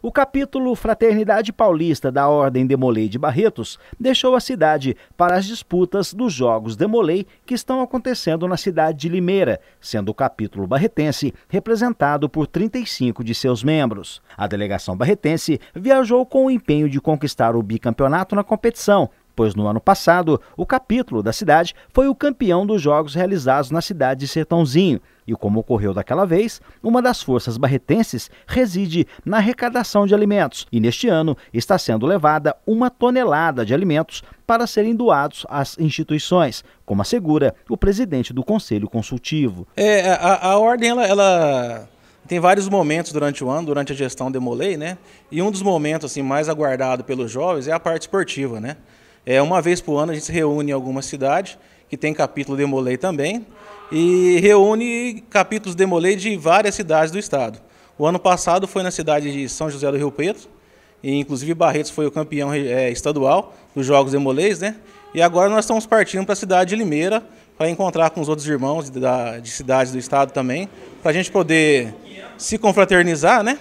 O capítulo Fraternidade Paulista da Ordem Demolei de Barretos deixou a cidade para as disputas dos Jogos Demolei que estão acontecendo na cidade de Limeira, sendo o capítulo barretense representado por 35 de seus membros. A delegação barretense viajou com o empenho de conquistar o bicampeonato na competição, pois no ano passado o capítulo da cidade foi o campeão dos jogos realizados na cidade de Sertãozinho. E como ocorreu daquela vez, uma das forças barretenses reside na arrecadação de alimentos e neste ano está sendo levada uma tonelada de alimentos para serem doados às instituições, como assegura o presidente do Conselho Consultivo. É, a, a ordem, ela, ela tem vários momentos durante o ano, durante a gestão Demolei, né? E um dos momentos assim mais aguardado pelos jovens é a parte esportiva, né? É uma vez por ano a gente se reúne em alguma cidade que tem capítulo Demolei também, e reúne capítulos Demolei de várias cidades do estado. O ano passado foi na cidade de São José do Rio Preto, e inclusive Barretos foi o campeão é, estadual dos Jogos Demolês, né? E agora nós estamos partindo para a cidade de Limeira para encontrar com os outros irmãos de, da, de cidades do estado também, para a gente poder se confraternizar, né?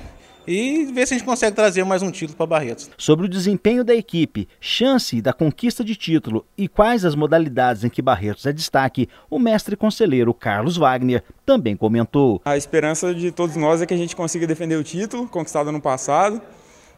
e ver se a gente consegue trazer mais um título para Barretos. Sobre o desempenho da equipe, chance da conquista de título e quais as modalidades em que Barretos é destaque, o mestre conselheiro Carlos Wagner também comentou. A esperança de todos nós é que a gente consiga defender o título conquistado no passado,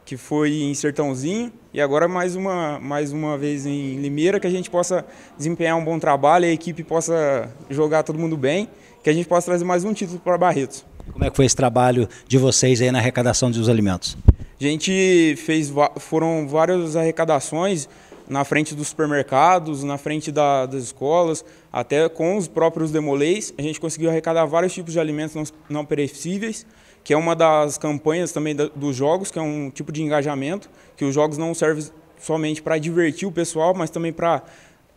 que foi em Sertãozinho, e agora mais uma, mais uma vez em Limeira, que a gente possa desempenhar um bom trabalho, a equipe possa jogar todo mundo bem, que a gente possa trazer mais um título para Barretos. Como é que foi esse trabalho de vocês aí na arrecadação dos alimentos? A gente fez foram várias arrecadações na frente dos supermercados, na frente da, das escolas, até com os próprios demolês. A gente conseguiu arrecadar vários tipos de alimentos não, não perecíveis, que é uma das campanhas também da, dos jogos, que é um tipo de engajamento, que os jogos não servem somente para divertir o pessoal, mas também para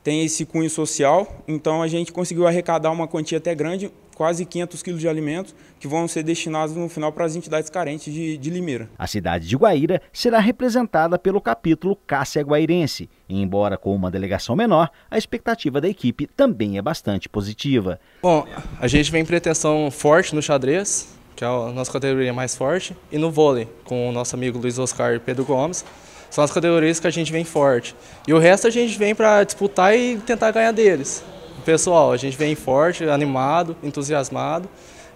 tem esse cunho social. Então a gente conseguiu arrecadar uma quantia até grande, quase 500 quilos de alimentos que vão ser destinados no final para as entidades carentes de, de Limeira. A cidade de Guaíra será representada pelo capítulo Cássia Guairense. E embora com uma delegação menor, a expectativa da equipe também é bastante positiva. Bom, a gente vem em pretensão forte no xadrez, que é a nossa categoria mais forte, e no vôlei, com o nosso amigo Luiz Oscar e Pedro Gomes. São as categorias que a gente vem forte. E o resto a gente vem para disputar e tentar ganhar deles pessoal, a gente vem forte, animado, entusiasmado.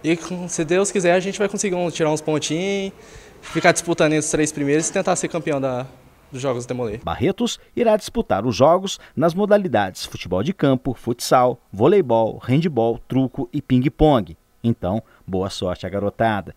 E se Deus quiser, a gente vai conseguir tirar uns pontinhos, ficar disputando entre os três primeiros e tentar ser campeão da, dos Jogos do Demolê. Barretos irá disputar os jogos nas modalidades futebol de campo, futsal, voleibol, handebol, truco e ping-pong. Então, boa sorte à garotada.